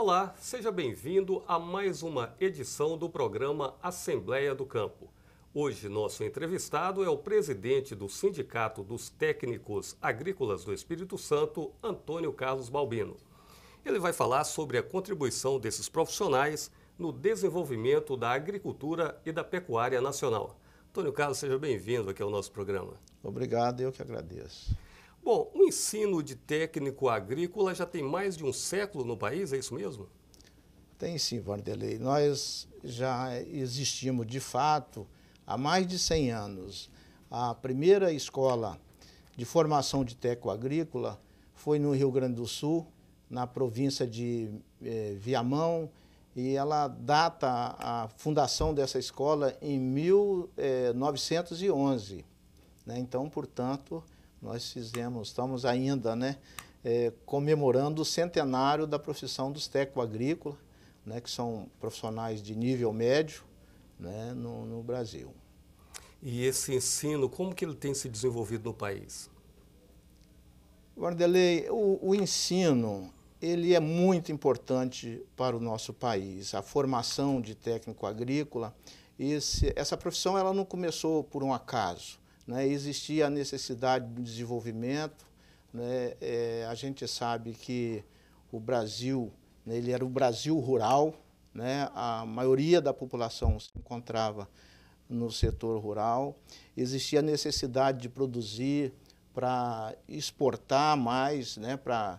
Olá, seja bem-vindo a mais uma edição do programa Assembleia do Campo. Hoje, nosso entrevistado é o presidente do Sindicato dos Técnicos Agrícolas do Espírito Santo, Antônio Carlos Balbino. Ele vai falar sobre a contribuição desses profissionais no desenvolvimento da agricultura e da pecuária nacional. Antônio Carlos, seja bem-vindo aqui ao nosso programa. Obrigado, eu que agradeço. Bom, o ensino de técnico agrícola já tem mais de um século no país, é isso mesmo? Tem sim, Vanderlei. Nós já existimos, de fato, há mais de 100 anos. A primeira escola de formação de técnico agrícola foi no Rio Grande do Sul, na província de eh, Viamão, e ela data a fundação dessa escola em 1911. Eh, né? Então, portanto, nós fizemos, estamos ainda né, é, comemorando o centenário da profissão dos teco agrícola, né, que são profissionais de nível médio né, no, no Brasil. E esse ensino, como que ele tem se desenvolvido no país? Guardelei o, o, ensino ele é muito importante para o nosso país. A formação de técnico agrícola, esse, essa profissão ela não começou por um acaso. Né, existia a necessidade de desenvolvimento. Né, é, a gente sabe que o Brasil, né, ele era o Brasil rural, né? a maioria da população se encontrava no setor rural. Existia a necessidade de produzir para exportar mais, né? para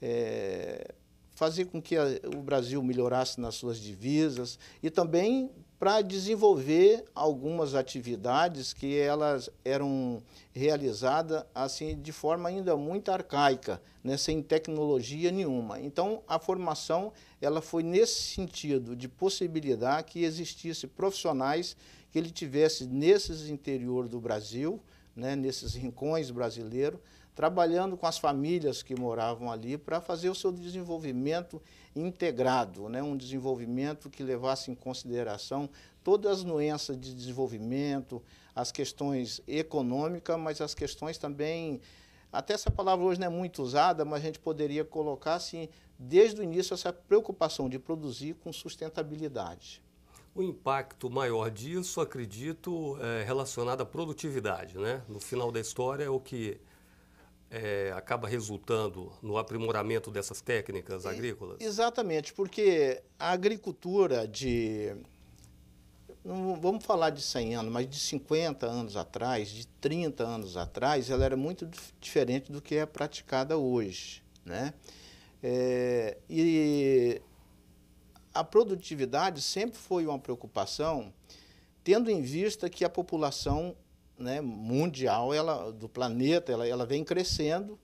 é, fazer com que a, o Brasil melhorasse nas suas divisas e também para desenvolver algumas atividades que elas eram realizadas assim de forma ainda muito arcaica, né, sem tecnologia nenhuma. Então a formação ela foi nesse sentido de possibilitar que existisse profissionais que ele tivesse nesses interior do Brasil, né, nesses rincões brasileiros trabalhando com as famílias que moravam ali para fazer o seu desenvolvimento integrado, né? um desenvolvimento que levasse em consideração todas as doenças de desenvolvimento, as questões econômicas, mas as questões também até essa palavra hoje não é muito usada, mas a gente poderia colocar assim, desde o início, essa preocupação de produzir com sustentabilidade. O impacto maior disso, acredito, é relacionado à produtividade, né? No final da história é o que é, acaba resultando no aprimoramento dessas técnicas e, agrícolas? Exatamente, porque a agricultura de. Não vamos falar de 100 anos, mas de 50 anos atrás, de 30 anos atrás, ela era muito diferente do que é praticada hoje. Né? É, e a produtividade sempre foi uma preocupação, tendo em vista que a população né, mundial ela, do planeta, ela, ela vem crescendo,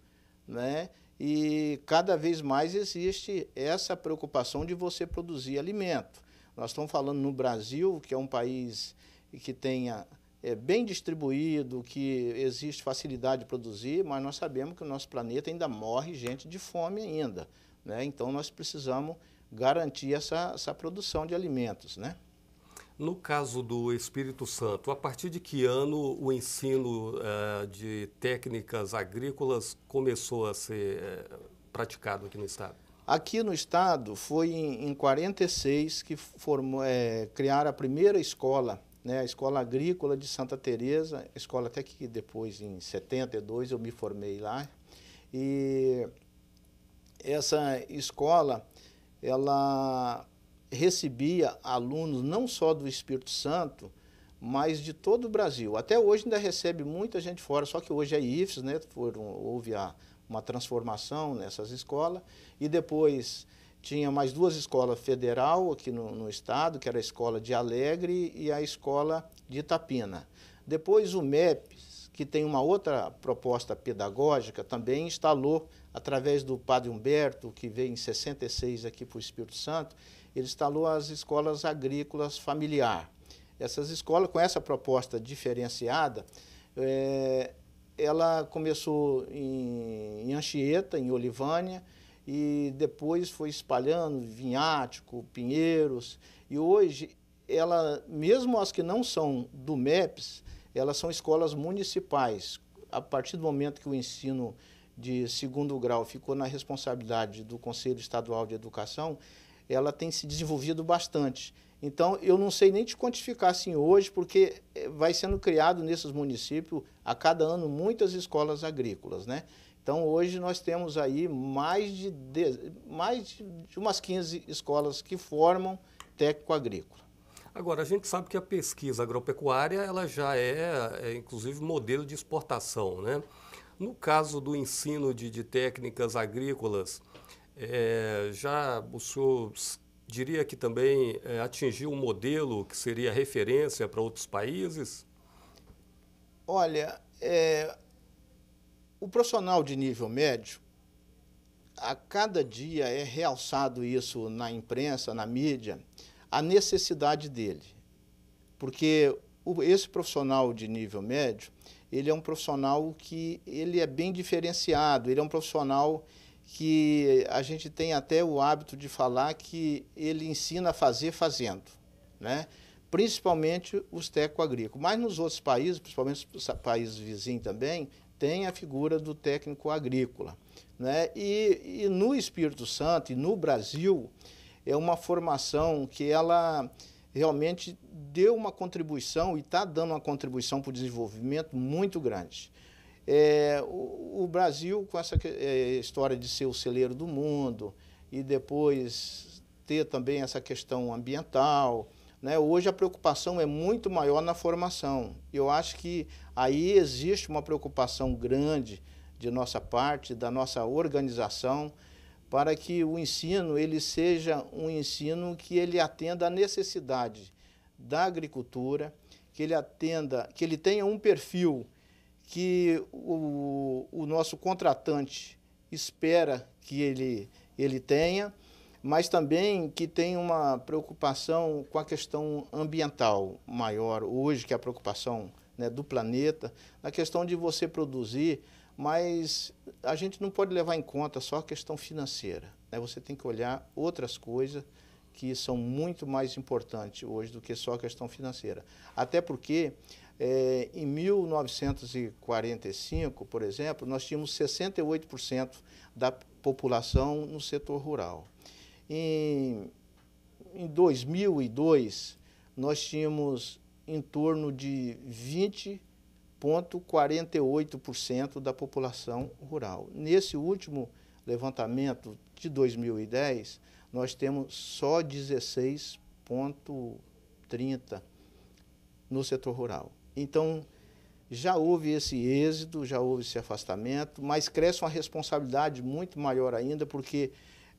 né, e cada vez mais existe essa preocupação de você produzir alimento. Nós estamos falando no Brasil, que é um país que tenha é, bem distribuído, que existe facilidade de produzir, mas nós sabemos que o nosso planeta ainda morre gente de fome ainda. Né? Então nós precisamos garantir essa, essa produção de alimentos. Né? No caso do Espírito Santo, a partir de que ano o ensino uh, de técnicas agrícolas começou a ser uh, praticado aqui no Estado? Aqui no Estado foi em, 1946 46 que formou, é, criaram a primeira escola, né, a Escola Agrícola de Santa Teresa, escola até que depois, em 72, eu me formei lá. E essa escola, ela recebia alunos não só do Espírito Santo, mas de todo o Brasil. Até hoje ainda recebe muita gente fora, só que hoje é IFES, né? Foram, houve a, uma transformação nessas escolas. E depois tinha mais duas escolas federal aqui no, no estado, que era a escola de Alegre e a escola de Itapina. Depois o MEPS, que tem uma outra proposta pedagógica, também instalou, através do padre Humberto, que veio em 66 aqui para o Espírito Santo, ele instalou as escolas agrícolas familiar. Essas escolas, com essa proposta diferenciada, é, ela começou em, em Anchieta, em Olivânia, e depois foi espalhando Vinhático, Pinheiros, e hoje ela, mesmo as que não são do MEPS, elas são escolas municipais. A partir do momento que o ensino de segundo grau ficou na responsabilidade do Conselho Estadual de Educação, ela tem se desenvolvido bastante. Então, eu não sei nem te quantificar assim hoje, porque eh, vai sendo criado nesses municípios a cada ano muitas escolas agrícolas, né? Então, hoje nós temos aí mais de, de mais de umas 15 escolas que formam técnico agrícola. Agora, a gente sabe que a pesquisa agropecuária ela já é, é inclusive, modelo de exportação, né? No caso do ensino de, de técnicas agrícolas, é, já o senhor diria que também é, atingiu um modelo que seria referência para outros países? Olha, é, o profissional de nível médio, a cada dia é realçado isso na imprensa, na mídia, a necessidade dele. Porque o, esse profissional de nível médio, ele é um profissional que ele é bem diferenciado, ele é um profissional que a gente tem até o hábito de falar que ele ensina a fazer fazendo, né? principalmente os técnico agrícola. Mas nos outros países, principalmente os países vizinhos também, tem a figura do técnico agrícola. Né? E, e no Espírito Santo e no Brasil, é uma formação que ela realmente deu uma contribuição e está dando uma contribuição para o desenvolvimento muito grande. É, o, o, Brasil, com essa é, história de ser o celeiro do mundo e depois ter também essa questão ambiental, né? hoje a preocupação é muito maior na formação. Eu acho que aí existe uma preocupação grande de nossa parte, da nossa organização, para que o ensino ele seja um ensino que ele atenda à necessidade da agricultura, que ele atenda, que ele tenha um perfil que o, o nosso contratante espera que ele, ele tenha, mas também que tem uma preocupação com a questão ambiental maior hoje, que é a preocupação né, do planeta, na questão de você produzir, mas a gente não pode levar em conta só a questão financeira. Né? Você tem que olhar outras coisas que são muito mais importantes hoje do que só a questão financeira. Até porque é, em 1945, por exemplo, nós tínhamos 68% da população no setor rural. Em, em 2002, nós tínhamos em torno de 20,48% da população rural. Nesse último levantamento de 2010, nós temos só 16,30% no setor rural. Então, já houve esse êxito, já houve esse afastamento, mas cresce uma responsabilidade muito maior ainda, porque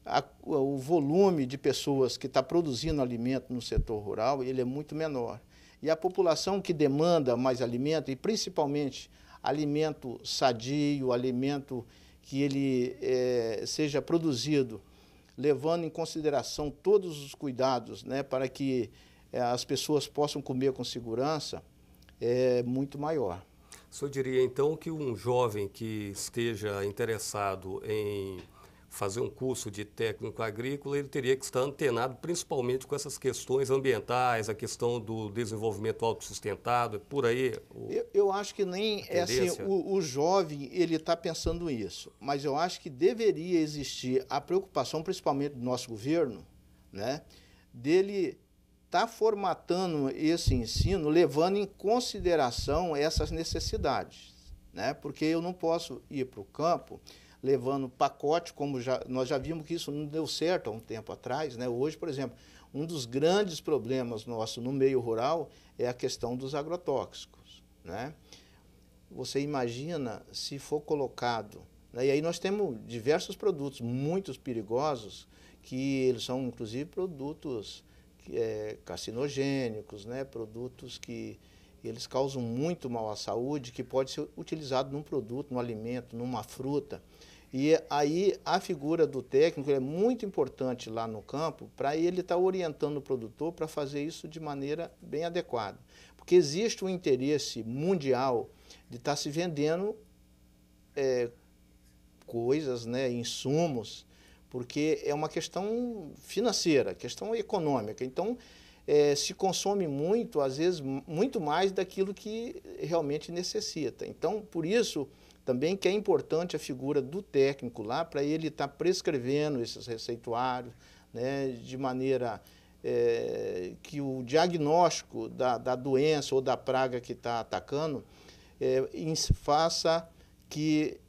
a, o volume de pessoas que está produzindo alimento no setor rural ele é muito menor. E a população que demanda mais alimento, e principalmente alimento sadio, alimento que ele é, seja produzido, levando em consideração todos os cuidados né, para que é, as pessoas possam comer com segurança, é muito maior. O senhor diria então que um jovem que esteja interessado em fazer um curso de técnico agrícola, ele teria que estar antenado principalmente com essas questões ambientais, a questão do desenvolvimento autossustentado, por aí. O... Eu, eu, acho que nem é assim, o, o jovem ele está pensando isso, mas eu acho que deveria existir a preocupação, principalmente do nosso governo, né, dele está formatando esse ensino levando em consideração essas necessidades, né? Porque eu não posso ir para o campo levando pacote, como já, nós já vimos que isso não deu certo há um tempo atrás, né? Hoje, por exemplo, um dos grandes problemas nosso no meio rural é a questão dos agrotóxicos, né? Você imagina se for colocado, né? e aí nós temos diversos produtos muito perigosos que eles são inclusive produtos é, carcinogênicos, né, produtos que eles causam muito mal à saúde, que pode ser utilizado num produto, num alimento, numa fruta. E aí a figura do técnico é muito importante lá no campo para ele estar tá orientando o produtor para fazer isso de maneira bem adequada. Porque existe um interesse mundial de estar tá se vendendo é, coisas, né, insumos, porque é uma questão financeira, questão econômica. Então, é, se consome muito, às vezes muito mais daquilo que realmente necessita. Então, por isso também que é importante a figura do técnico lá para ele estar tá prescrevendo esses receituários, né, de maneira é, que o diagnóstico da, da, doença ou da praga que está atacando é, faça que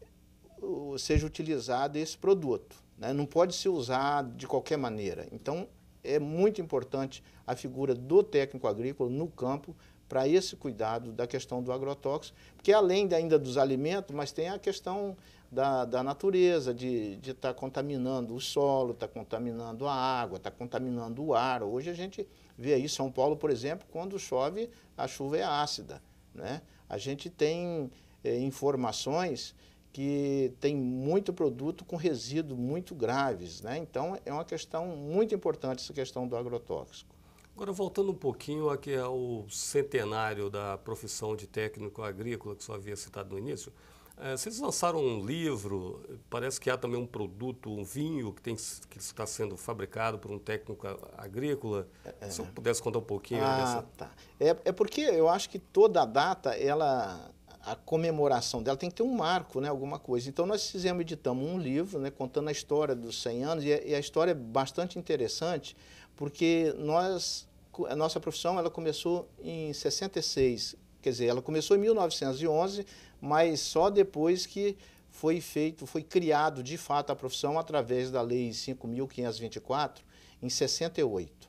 seja utilizado esse produto. Né? Não pode ser usado de qualquer maneira. Então, é muito importante a figura do técnico agrícola no campo para esse cuidado da questão do agrotóxico, porque além ainda dos alimentos, mas tem a questão da, da natureza, de estar tá contaminando o solo, está contaminando a água, está contaminando o ar. Hoje a gente vê aí São Paulo, por exemplo, quando chove, a chuva é ácida. Né? A gente tem é, informações que tem muito produto com resíduos muito graves. Né? Então, é uma questão muito importante essa questão do agrotóxico. Agora, voltando um pouquinho aqui ao centenário da profissão de técnico agrícola que o senhor havia citado no início, é, vocês lançaram um livro, parece que há também um produto, um vinho que, tem, que está sendo fabricado por um técnico agrícola. É, Se eu é, é. pudesse contar um pouquinho. Ah, dessa... tá. É, é porque eu acho que toda a data, ela a comemoração dela tem que ter um marco, né, alguma coisa. Então nós fizemos, editamos um livro, né, contando a história dos 100 anos, e a, e a história é bastante interessante, porque nós, a nossa profissão ela começou em 66, quer dizer, ela começou em 1911, mas só depois que foi feito, foi criado de fato a profissão através da lei 5524 em 68.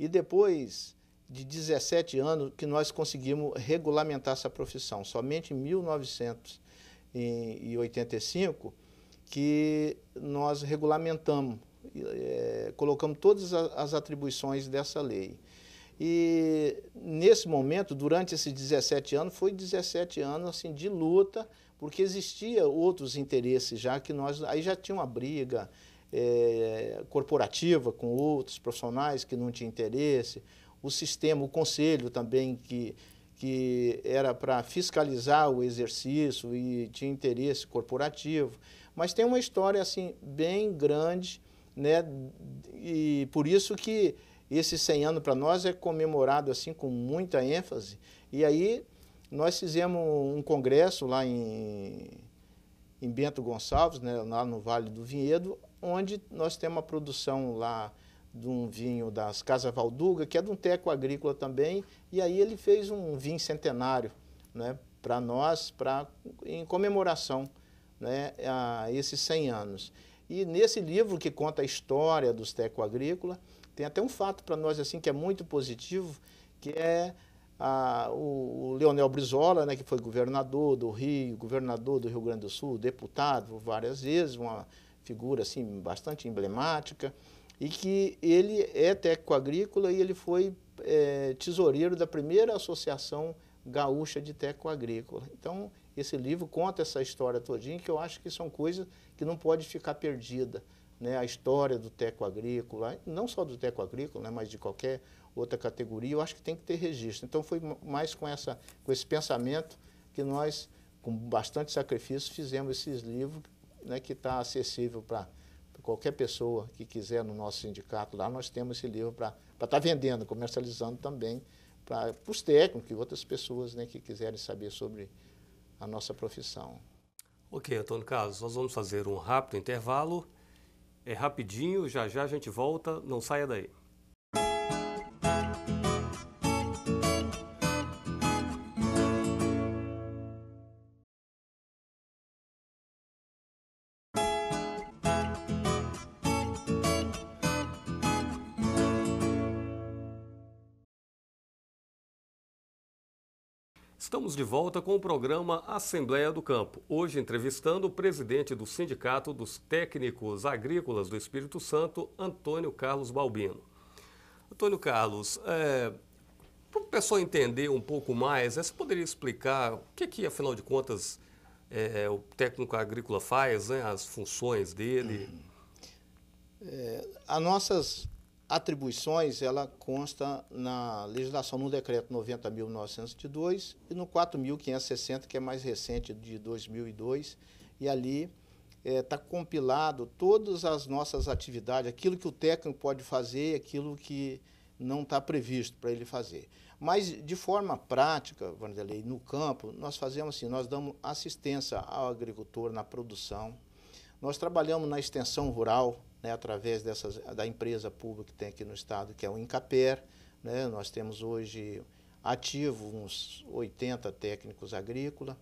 E depois de 17 anos que nós conseguimos regulamentar essa profissão. Somente em 1985 que nós regulamentamos, é, colocamos todas as atribuições dessa lei. E nesse momento, durante esses 17 anos, foi 17 anos assim de luta, porque existia outros interesses já que nós aí já tinha uma briga é, corporativa com outros profissionais que não tinham interesse, o sistema, o conselho também, que, que era para fiscalizar o exercício e tinha interesse corporativo. Mas tem uma história assim bem grande, né? E por isso que esse 100 anos para nós é comemorado assim com muita ênfase. E aí nós fizemos um congresso lá em, em Bento Gonçalves, né, lá no Vale do Vinhedo, onde nós temos uma produção lá de um vinho das Casas Valduga, que é de um teco agrícola também, e aí ele fez um vinho centenário né, para nós, pra, em comemoração né, a esses 100 anos. E nesse livro que conta a história dos teco agrícola, tem até um fato para nós assim que é muito positivo, que é a, o, o, Leonel Brizola, né, que foi governador do Rio, governador do Rio Grande do Sul, deputado várias vezes, uma figura assim bastante emblemática e que ele é técnico agrícola e ele foi é, tesoureiro da primeira associação gaúcha de técnico agrícola. Então, esse livro conta essa história todinha, que eu acho que são coisas que não pode ficar perdida. Né? A história do teco agrícola, não só do teco agrícola, né? mas de qualquer outra categoria, eu acho que tem que ter registro. Então, foi mais com, essa, com esse pensamento que nós, com bastante sacrifício, fizemos esses livros né? que está acessível para qualquer pessoa que quiser no nosso sindicato lá, nós temos esse livro para estar tá vendendo, comercializando também para os técnicos e outras pessoas né, que quiserem saber sobre a nossa profissão. Ok, Antônio Carlos, nós vamos fazer um rápido intervalo. É rapidinho, já já a gente volta, não saia daí. Estamos de volta com o programa Assembleia do Campo. Hoje entrevistando o presidente do Sindicato dos Técnicos Agrícolas do Espírito Santo, Antônio Carlos Balbino. Antônio Carlos, é, para o pessoal entender um pouco mais, é, você poderia explicar o que, que afinal de contas, é, o técnico agrícola faz, né, as funções dele? Hum. É, as nossas atribuições, ela consta na legislação no decreto 90.902 e no 4.560, que é mais recente, de 2002, e ali está é, tá compilado todas as nossas atividades, aquilo que o técnico pode fazer e aquilo que não está previsto para ele fazer. Mas, de forma prática, Vanderlei, no campo, nós fazemos assim, nós damos assistência ao agricultor na produção, nós trabalhamos na extensão rural, né, através dessas, da empresa pública que tem aqui no estado, que é o Incaper. Né, nós temos hoje ativo uns 80 técnicos agrícolas.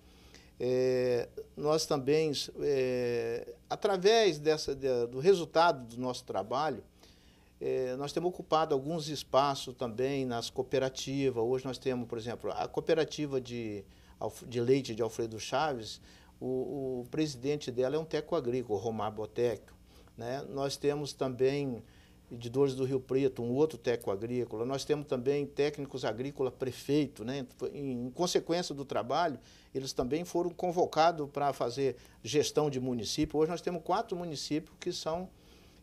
É, nós também, é, através dessa, de, do resultado do nosso trabalho, é, nós temos ocupado alguns espaços também nas cooperativas. Hoje nós temos, por exemplo, a cooperativa de, de leite de Alfredo Chaves, o, o presidente dela é um teco agrícola, Romar Botecchio. Né? Nós temos também dores do Rio Preto, um outro técnico agrícola. Nós temos também técnicos agrícola prefeito, né? Em consequência do trabalho, eles também foram convocados para fazer gestão de município. Hoje nós temos quatro municípios que são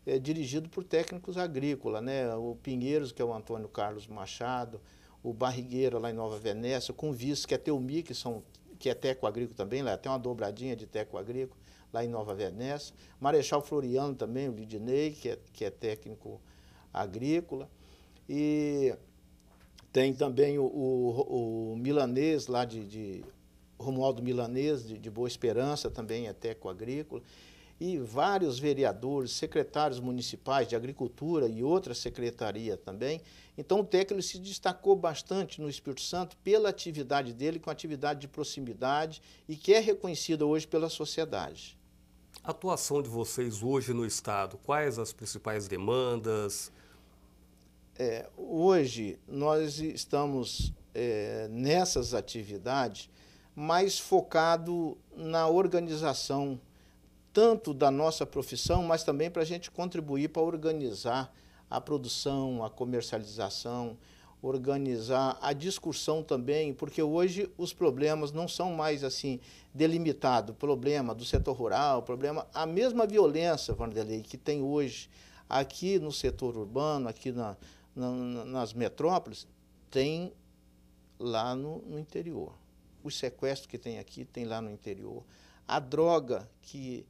é, dirigidos por técnicos agrícola, né? O Pinheiros, que é o Antônio Carlos Machado, o Barrigueira lá em Nova Venécia, com vice que é Teumi, que são que é teco agrícola também, lá tem uma dobradinha de teco agrícola lá em Nova Venécia. Marechal Floriano também, o Lidinei, que é, que é técnico agrícola. E tem também o, o, o milanês lá de, de Romualdo Milanês, de, de, Boa Esperança, também é técnico agrícola. E vários vereadores, secretários municipais de agricultura e outra secretaria também. Então o técnico se destacou bastante no Espírito Santo pela atividade dele, com atividade de proximidade e que é reconhecida hoje pela sociedade atuação de vocês hoje no Estado, quais as principais demandas? É, hoje nós estamos é, nessas atividades mais focado na organização tanto da nossa profissão, mas também para a gente contribuir para organizar a produção, a comercialização, organizar a discussão também, porque hoje os problemas não são mais assim delimitados, problema do setor rural, problema a mesma violência, Vanderlei, que tem hoje aqui no setor urbano, aqui na, na, nas metrópoles, tem lá no, no interior. O sequestro que tem aqui tem lá no interior. A droga que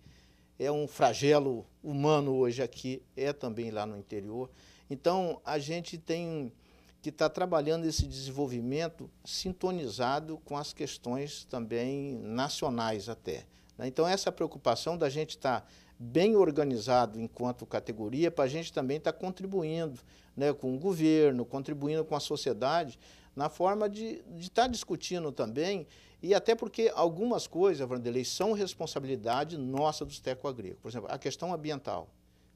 é um flagelo humano hoje aqui é também lá no interior. Então a gente tem que está trabalhando esse desenvolvimento sintonizado com as questões também nacionais até. Né? Então, essa preocupação da gente estar tá bem organizado enquanto categoria, para a gente também estar tá contribuindo né, com o governo, contribuindo com a sociedade, na forma de estar tá discutindo também, e até porque algumas coisas, Vanderlei, são responsabilidade nossa dos tecoagrícolas. Por exemplo, a questão ambiental.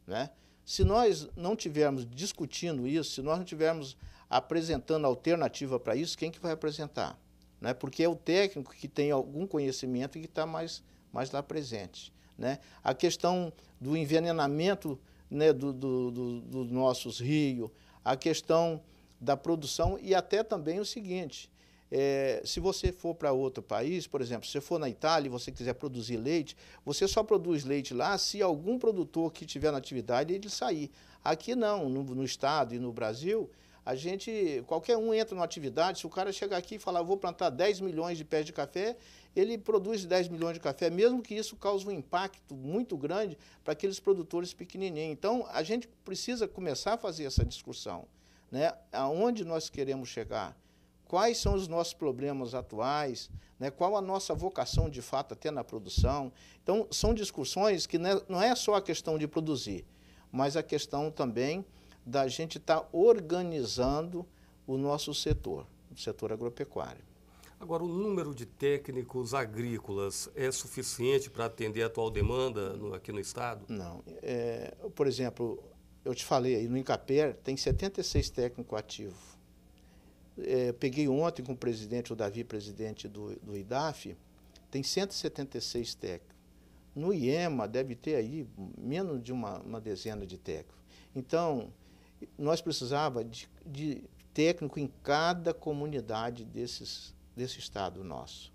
Né? Se nós não tivermos discutindo isso, se nós não tivermos apresentando alternativa para isso, quem que vai apresentar? Né? Porque é o técnico que tem algum conhecimento e que está mais, mais lá presente. Né? A questão do envenenamento né, dos do, do, do nossos rios, a questão da produção e até também o seguinte, é, se você for para outro país, por exemplo, se você for na Itália e você quiser produzir leite, você só produz leite lá se algum produtor que tiver na atividade ele sair. Aqui não, no, no estado e no Brasil, a gente, qualquer um entra numa atividade, se o cara chegar aqui e falar, vou plantar 10 milhões de pés de café, ele produz 10 milhões de café, mesmo que isso cause um impacto muito grande para aqueles produtores pequenininhos. Então, a gente precisa começar a fazer essa discussão, né? Aonde nós queremos chegar? quais são os nossos problemas atuais, né, qual a nossa vocação de fato até na produção. Então, são discussões que né, não é só a questão de produzir, mas a questão também da gente estar tá organizando o nosso setor, o setor agropecuário. Agora, o número de técnicos agrícolas é suficiente para atender a atual demanda no, aqui no Estado? Não. É, por exemplo, eu te falei, no Incaper tem 76 técnicos ativos é, peguei ontem com o presidente, o Davi, presidente do, do IDAF, tem 176 técnicos. No IEMA deve ter aí menos de uma, uma dezena de técnicos. Então, nós precisávamos de, de técnico em cada comunidade desses, desse estado nosso.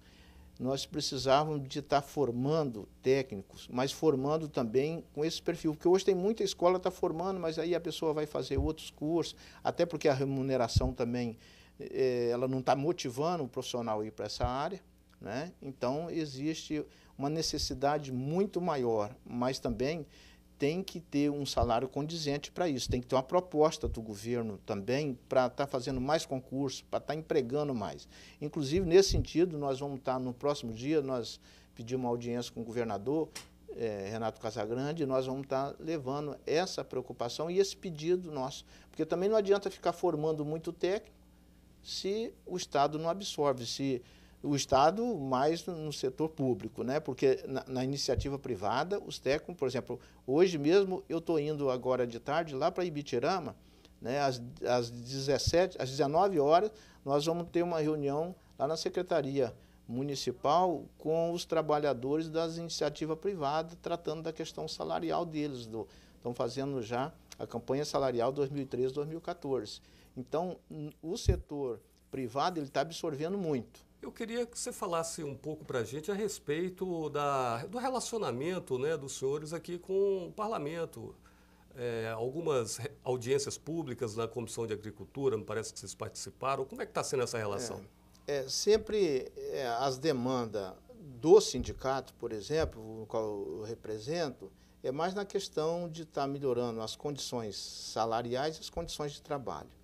Nós precisávamos de estar formando técnicos, mas formando também com esse perfil, porque hoje tem muita escola que está formando, mas aí a pessoa vai fazer outros cursos, até porque a remuneração também é, ela não está motivando o profissional a ir para essa área, né? Então existe uma necessidade muito maior, mas também tem que ter um salário condizente para isso, tem que ter uma proposta do governo também para estar tá fazendo mais concurso, para estar tá empregando mais. Inclusive, nesse sentido, nós vamos estar tá, no próximo dia, nós pedimos uma audiência com o governador, é, Renato Casagrande, e nós vamos estar tá levando essa preocupação e esse pedido nosso. Porque também não adianta ficar formando muito técnico, se o Estado não absorve, se o Estado mais no setor público, né? porque na, na iniciativa privada, os técnicos, por exemplo, hoje mesmo eu estou indo agora de tarde lá para Ibitirama, né? às, às 17, às 19 horas, nós vamos ter uma reunião lá na Secretaria Municipal com os trabalhadores das iniciativas privadas, tratando da questão salarial deles. estão fazendo já a campanha salarial 2013-2014. Então, o setor privado ele está absorvendo muito. Eu queria que você falasse um pouco para a gente a respeito da, do relacionamento né, dos senhores aqui com o parlamento. É, algumas audiências públicas na Comissão de Agricultura, me parece que vocês participaram. Como é que está sendo essa relação? É, é sempre é, as demandas do sindicato, por exemplo, o qual eu represento, é mais na questão de estar tá melhorando as condições salariais e as condições de trabalho.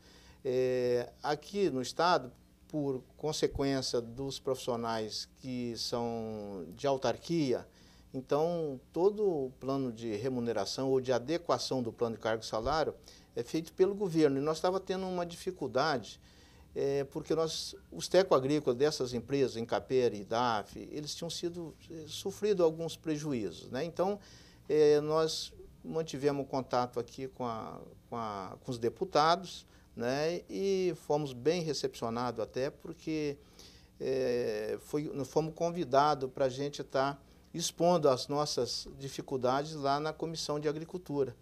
É, aqui no Estado, por consequência dos profissionais que são de autarquia, então todo o plano de remuneração ou de adequação do plano de cargo e salário é feito pelo governo. E nós estava tendo uma dificuldade, é, porque nós, os teco-agrícolas dessas empresas, Encaper e DAF, eles tinham sido é, sofrido alguns prejuízos. Né? Então, é, nós mantivemos contato aqui com, a, com, a, com os deputados, né? E fomos bem recepcionados até porque é, foi, fomos convidados para a gente estar tá expondo as nossas dificuldades lá na Comissão de Agricultura.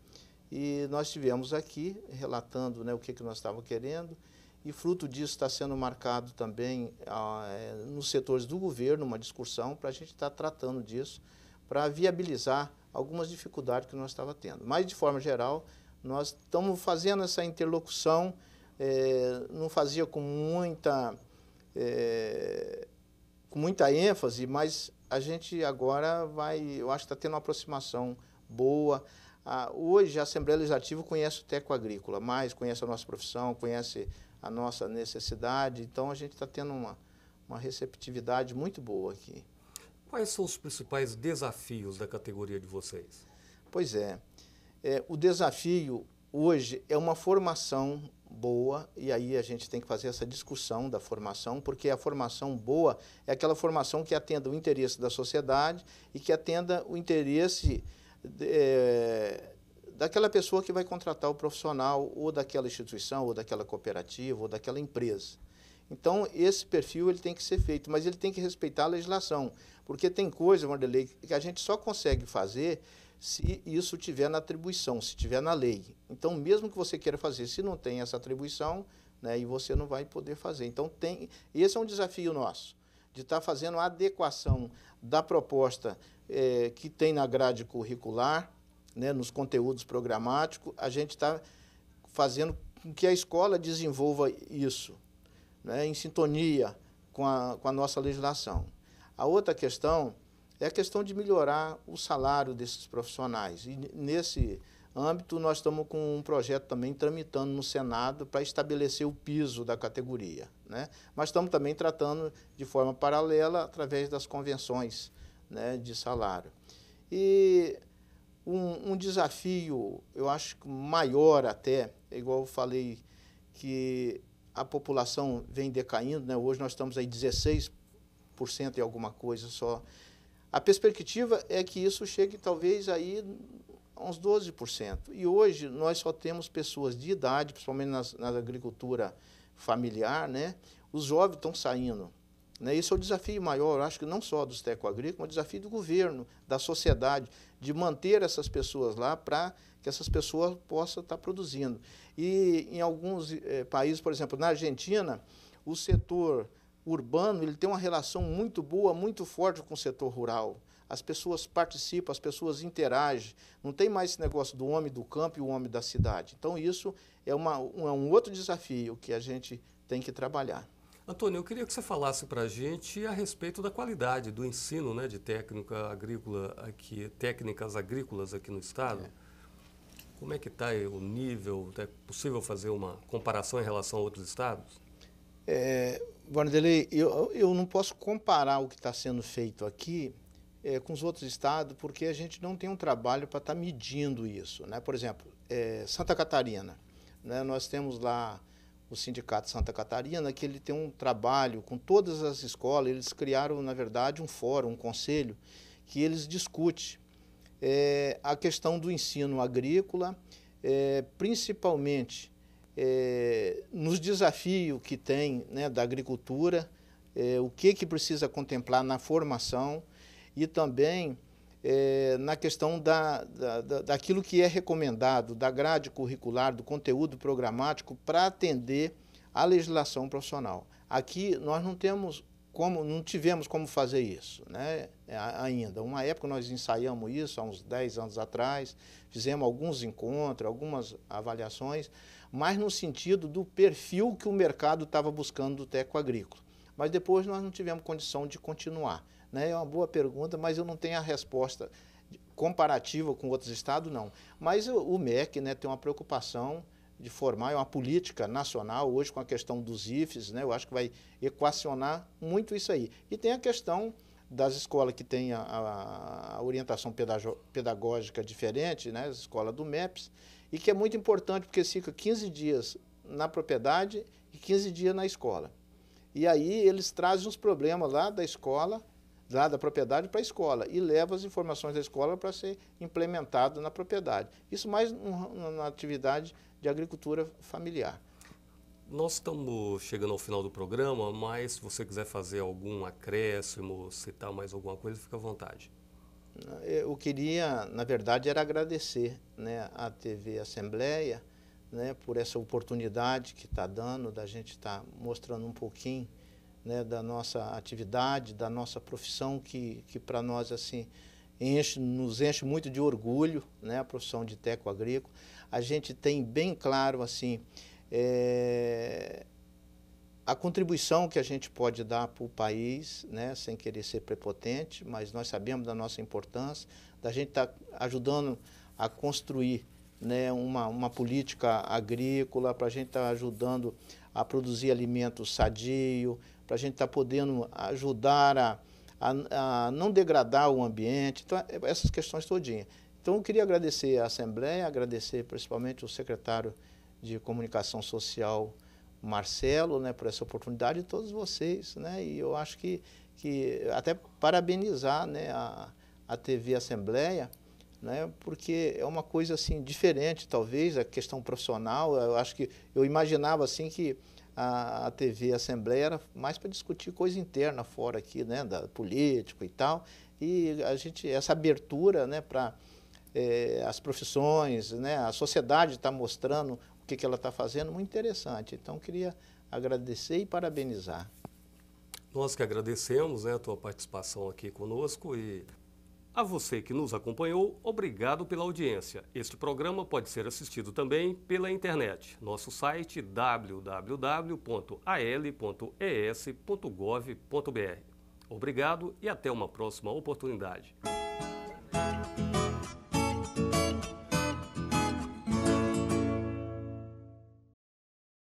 E nós tivemos aqui relatando né, o que, que nós estávamos querendo, e fruto disso está sendo marcado também ah, eh, nos setores do governo uma discussão para a gente estar tá tratando disso, para viabilizar algumas dificuldades que nós estávamos tendo. Mas, de forma geral, nós estamos fazendo essa interlocução, é, não fazia com muita, é, com muita ênfase, mas a gente agora vai, eu acho que está tendo uma aproximação boa. Ah, hoje a Assembleia Legislativa conhece o teco agrícola mais, conhece a nossa profissão, conhece a nossa necessidade, então a gente está tendo uma, uma receptividade muito boa aqui. Quais são os principais desafios da categoria de vocês? Pois é, é, o desafio hoje é uma formação boa, e aí a gente tem que fazer essa discussão da formação, porque a formação boa é aquela formação que atenda o interesse da sociedade e que atenda o interesse é, daquela pessoa que vai contratar o profissional, ou daquela instituição, ou daquela cooperativa, ou daquela empresa. Então, esse perfil ele tem que ser feito, mas ele tem que respeitar a legislação, porque tem coisa, Wanderlei, que a gente só consegue fazer se isso tiver na atribuição, se tiver na lei. Então, mesmo que você queira fazer, se não tem essa atribuição, né, e você não vai poder fazer. Então, tem, esse é um desafio nosso, de estar tá fazendo a adequação da proposta é, que tem na grade curricular, né, nos conteúdos programáticos, a gente está fazendo com que a escola desenvolva isso, né, em sintonia com a, com a nossa legislação. A outra questão é a questão de melhorar o salário desses profissionais. E nesse âmbito, nós estamos com um projeto também tramitando no Senado para estabelecer o piso da categoria. Né? Mas estamos também tratando de forma paralela através das convenções né, de salário. E um, um desafio, eu acho que maior até, é igual eu falei, que a população vem decaindo, né? hoje nós estamos aí 16% e alguma coisa só a perspectiva é que isso chegue talvez aí a uns 12%. E hoje nós só temos pessoas de idade, principalmente nas, na agricultura familiar, né? Os jovens estão saindo. Né? Esse é o desafio maior, acho que não só dos tecoagrícolas, mas o desafio do governo, da sociedade, de manter essas pessoas lá para que essas pessoas possam estar tá produzindo. E em alguns eh, países, por exemplo, na Argentina, o setor urbano ele tem uma relação muito boa, muito forte com o setor rural. As pessoas participam, as pessoas interagem. Não tem mais esse negócio do homem do campo e o homem da cidade. Então, isso é, uma, um, é um outro desafio que a gente tem que trabalhar. Antônio, eu queria que você falasse para a gente a respeito da qualidade do ensino né, de técnica agrícola aqui, técnicas agrícolas aqui no Estado. É. Como é que está o nível? É possível fazer uma comparação em relação a outros estados? É, Wanderlei, eu, eu não posso comparar o que está sendo feito aqui é, com os outros estados, porque a gente não tem um trabalho para estar tá medindo isso. Né? Por exemplo, é, Santa Catarina. Né? Nós temos lá o Sindicato Santa Catarina, que ele tem um trabalho com todas as escolas. Eles criaram, na verdade, um fórum, um conselho, que eles discutem é, eh, a questão do ensino agrícola, principalmente é, nos desafios que tem né, da agricultura, é, o que, que precisa contemplar na formação e também é, na questão da, da, daquilo que é recomendado, da grade curricular, do conteúdo programático, para atender à legislação profissional. Aqui nós não temos como, não tivemos como fazer isso né, é, ainda. Uma época nós ensaiamos isso, há uns 10 anos atrás, fizemos alguns encontros, algumas avaliações, mais no sentido do perfil que o mercado estava buscando do teco agrícola. Mas depois nós não tivemos condição de continuar. Né? É uma boa pergunta, mas eu não tenho a resposta comparativa com outros estados, não. Mas o MEC né, tem uma preocupação de formar é uma política nacional hoje com a questão dos IFES, né? eu acho que vai equacionar muito isso aí. E tem a questão das escolas que têm a, a orientação pedagógica diferente, né? as escolas do MEPS, e que é muito importante porque fica 15 dias na propriedade e 15 dias na escola. E aí eles trazem os problemas lá da escola, lá da propriedade para a escola e levam as informações da escola para ser implementado na propriedade. Isso mais na atividade de agricultura familiar. Nós estamos chegando ao final do programa, mas se você quiser fazer algum acréscimo, citar mais alguma coisa, fica à vontade eu queria, na verdade, era agradecer né, à TV Assembleia né, por essa oportunidade que está dando, da gente estar tá mostrando um pouquinho né, da nossa atividade, da nossa profissão, que, que para nós assim enche, nos enche muito de orgulho, né, a profissão de teco agrícola. A gente tem bem claro assim é, a contribuição que a gente pode dar para o país, né, sem querer ser prepotente, mas nós sabemos da nossa importância, da gente estar tá ajudando a construir né, uma, uma política agrícola, para a gente estar tá ajudando a produzir alimentos sadio, para a gente estar tá podendo ajudar a, a, a, não degradar o ambiente, então, é, essas questões todinhas. Então, eu queria agradecer à Assembleia, agradecer principalmente o secretário de Comunicação Social, Marcelo, né, por essa oportunidade e todos vocês, né? E eu acho que, que até parabenizar, né, a, a TV Assembleia, né? Porque é uma coisa assim diferente, talvez a questão profissional. Eu acho que eu imaginava assim que a, a TV Assembleia era mais para discutir coisa interna fora aqui, né, da político e tal. E a gente essa abertura, né, para é, eh, as profissões, né? a sociedade está mostrando o que, que ela está fazendo, muito interessante. Então, queria agradecer e parabenizar. Nós que agradecemos né, a tua participação aqui conosco e a você que nos acompanhou, obrigado pela audiência. Este programa pode ser assistido também pela internet. Nosso site www.al.es.gov.br. Obrigado e até uma próxima oportunidade.